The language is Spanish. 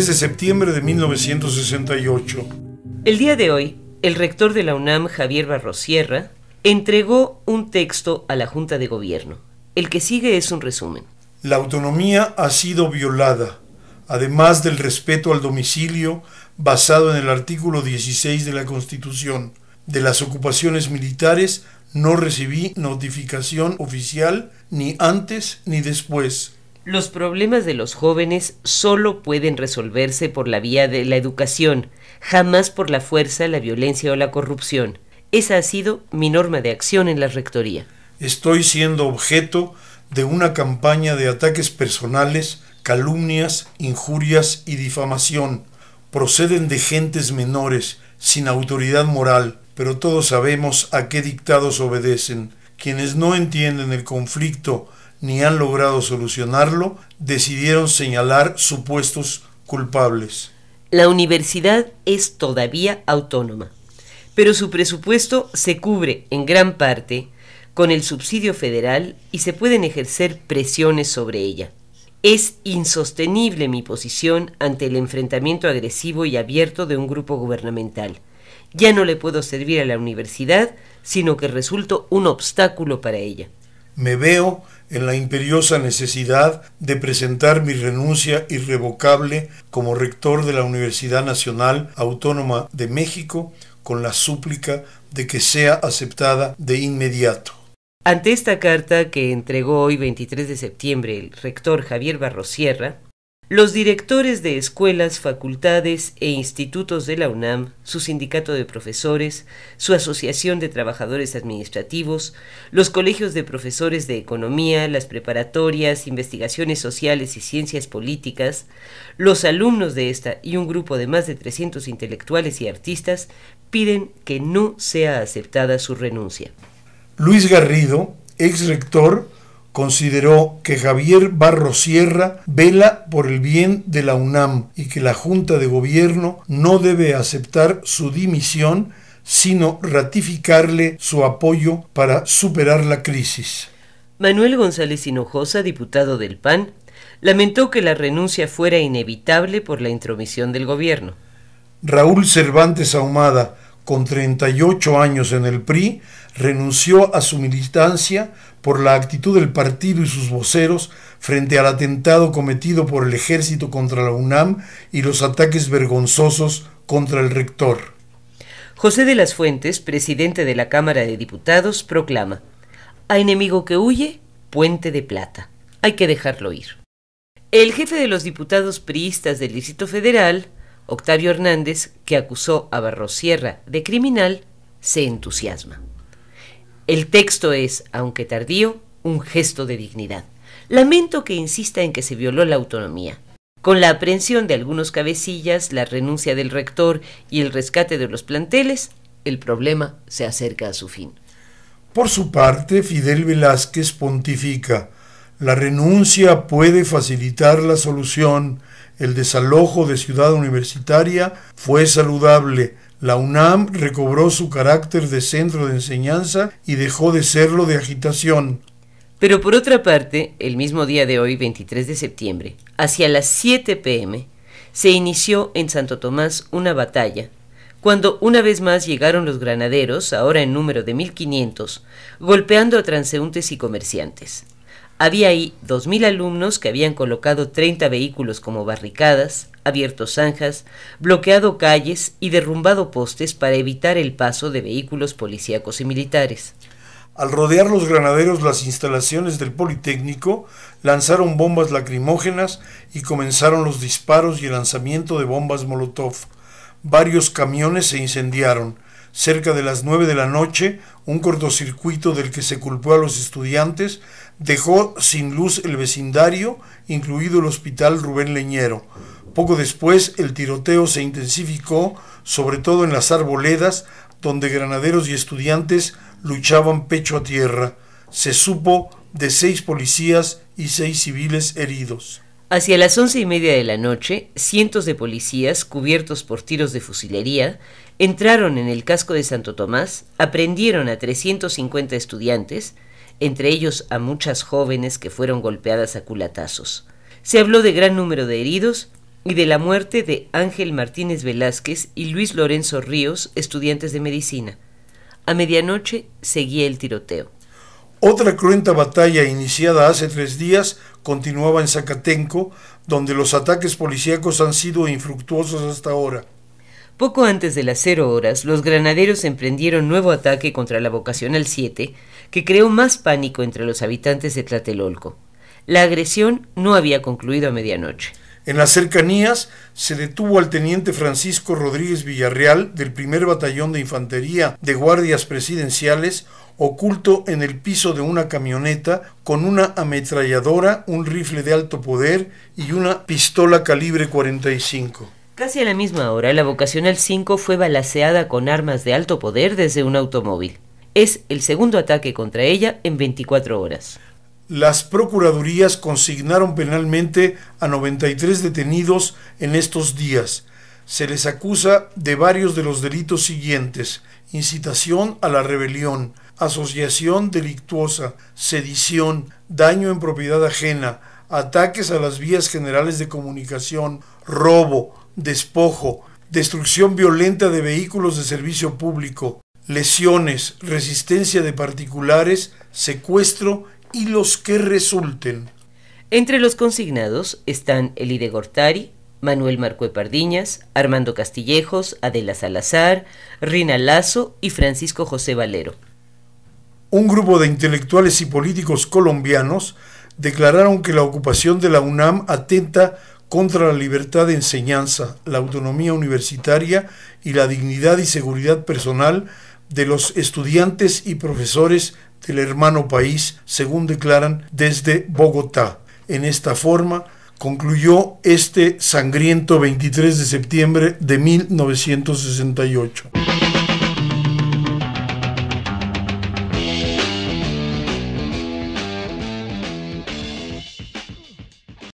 de septiembre de 1968. El día de hoy, el rector de la UNAM, Javier Barrosierra, entregó un texto a la Junta de Gobierno. El que sigue es un resumen. La autonomía ha sido violada, además del respeto al domicilio basado en el artículo 16 de la Constitución. De las ocupaciones militares no recibí notificación oficial ni antes ni después. Los problemas de los jóvenes solo pueden resolverse por la vía de la educación, jamás por la fuerza, la violencia o la corrupción. Esa ha sido mi norma de acción en la Rectoría. Estoy siendo objeto de una campaña de ataques personales, calumnias, injurias y difamación. Proceden de gentes menores, sin autoridad moral, pero todos sabemos a qué dictados obedecen. Quienes no entienden el conflicto ni han logrado solucionarlo, decidieron señalar supuestos culpables. La universidad es todavía autónoma, pero su presupuesto se cubre en gran parte con el subsidio federal y se pueden ejercer presiones sobre ella. Es insostenible mi posición ante el enfrentamiento agresivo y abierto de un grupo gubernamental. Ya no le puedo servir a la universidad, sino que resulto un obstáculo para ella me veo en la imperiosa necesidad de presentar mi renuncia irrevocable como rector de la Universidad Nacional Autónoma de México con la súplica de que sea aceptada de inmediato. Ante esta carta que entregó hoy 23 de septiembre el rector Javier Barrosierra, los directores de escuelas, facultades e institutos de la UNAM, su sindicato de profesores, su asociación de trabajadores administrativos, los colegios de profesores de economía, las preparatorias, investigaciones sociales y ciencias políticas, los alumnos de esta y un grupo de más de 300 intelectuales y artistas piden que no sea aceptada su renuncia. Luis Garrido, ex rector, consideró que Javier Barro Sierra vela por el bien de la UNAM y que la Junta de Gobierno no debe aceptar su dimisión, sino ratificarle su apoyo para superar la crisis. Manuel González Hinojosa, diputado del PAN, lamentó que la renuncia fuera inevitable por la intromisión del gobierno. Raúl Cervantes Ahumada, con 38 años en el PRI, renunció a su militancia por la actitud del partido y sus voceros frente al atentado cometido por el ejército contra la UNAM y los ataques vergonzosos contra el rector. José de las Fuentes, presidente de la Cámara de Diputados, proclama, A enemigo que huye, puente de plata. Hay que dejarlo ir. El jefe de los diputados priistas del Distrito Federal, Octavio Hernández, que acusó a Barrosierra de criminal, se entusiasma. El texto es, aunque tardío, un gesto de dignidad. Lamento que insista en que se violó la autonomía. Con la aprehensión de algunos cabecillas, la renuncia del rector y el rescate de los planteles, el problema se acerca a su fin. Por su parte, Fidel Velázquez pontifica, la renuncia puede facilitar la solución, el desalojo de Ciudad Universitaria fue saludable, la UNAM recobró su carácter de centro de enseñanza y dejó de serlo de agitación. Pero por otra parte, el mismo día de hoy, 23 de septiembre, hacia las 7 pm, se inició en Santo Tomás una batalla, cuando una vez más llegaron los granaderos, ahora en número de 1500, golpeando a transeúntes y comerciantes. Había ahí 2.000 alumnos que habían colocado 30 vehículos como barricadas, abierto zanjas, bloqueado calles y derrumbado postes para evitar el paso de vehículos policíacos y militares. Al rodear los granaderos las instalaciones del Politécnico, lanzaron bombas lacrimógenas y comenzaron los disparos y el lanzamiento de bombas Molotov. Varios camiones se incendiaron. Cerca de las 9 de la noche, un cortocircuito del que se culpó a los estudiantes dejó sin luz el vecindario, incluido el hospital Rubén Leñero. Poco después el tiroteo se intensificó, sobre todo en las arboledas, donde granaderos y estudiantes luchaban pecho a tierra. Se supo de seis policías y seis civiles heridos. Hacia las once y media de la noche, cientos de policías, cubiertos por tiros de fusilería, entraron en el casco de Santo Tomás, aprendieron a 350 estudiantes, entre ellos a muchas jóvenes que fueron golpeadas a culatazos. Se habló de gran número de heridos y de la muerte de Ángel Martínez Velázquez y Luis Lorenzo Ríos, estudiantes de medicina. A medianoche seguía el tiroteo. Otra cruenta batalla iniciada hace tres días continuaba en Zacatenco, donde los ataques policíacos han sido infructuosos hasta ahora. Poco antes de las cero horas, los granaderos emprendieron nuevo ataque contra la vocacional 7, que creó más pánico entre los habitantes de Tlatelolco. La agresión no había concluido a medianoche. En las cercanías se detuvo al teniente Francisco Rodríguez Villarreal del primer batallón de infantería de guardias presidenciales, oculto en el piso de una camioneta con una ametralladora, un rifle de alto poder y una pistola calibre 45. Casi a la misma hora, la Vocacional 5 fue balaseada con armas de alto poder desde un automóvil. Es el segundo ataque contra ella en 24 horas. Las procuradurías consignaron penalmente a 93 detenidos en estos días. Se les acusa de varios de los delitos siguientes. Incitación a la rebelión, asociación delictuosa, sedición, daño en propiedad ajena, ataques a las vías generales de comunicación, robo, despojo, destrucción violenta de vehículos de servicio público, lesiones, resistencia de particulares, secuestro y los que resulten. Entre los consignados están Elide Gortari, Manuel Marcue Pardiñas, Armando Castillejos, Adela Salazar, Rina Lazo y Francisco José Valero. Un grupo de intelectuales y políticos colombianos declararon que la ocupación de la UNAM atenta contra la libertad de enseñanza, la autonomía universitaria y la dignidad y seguridad personal de los estudiantes y profesores del hermano país, según declaran desde Bogotá. En esta forma, concluyó este sangriento 23 de septiembre de 1968.